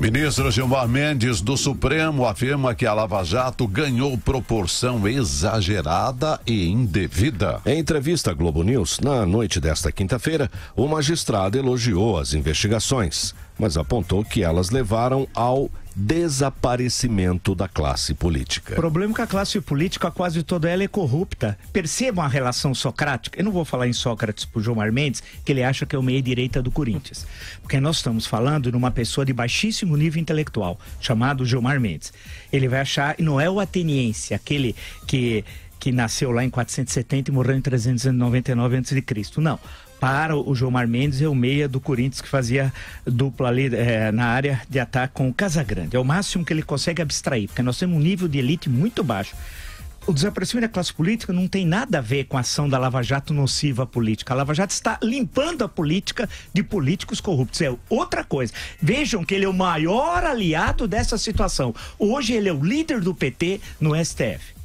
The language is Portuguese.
Ministro Gilmar Mendes do Supremo afirma que a Lava Jato ganhou proporção exagerada e indevida. Em entrevista à Globo News, na noite desta quinta-feira, o magistrado elogiou as investigações, mas apontou que elas levaram ao desaparecimento da classe política. O problema é que a classe política, quase toda ela, é corrupta. Percebam a relação socrática. Eu não vou falar em Sócrates o Gilmar Mendes, que ele acha que é o meia-direita do Corinthians. Porque nós estamos falando numa pessoa de baixíssimo nível intelectual, chamado Gilmar Mendes. Ele vai achar, e não é o ateniense, aquele que que nasceu lá em 470 e morreu em 399 a.C. Não. Para o Gilmar Mendes, é o meia do Corinthians que fazia dupla ali é, na área de ataque com o Casagrande. É o máximo que ele consegue abstrair, porque nós temos um nível de elite muito baixo o desaparecimento da classe política não tem nada a ver com a ação da Lava Jato nociva à política. A Lava Jato está limpando a política de políticos corruptos. É outra coisa. Vejam que ele é o maior aliado dessa situação. Hoje ele é o líder do PT no STF.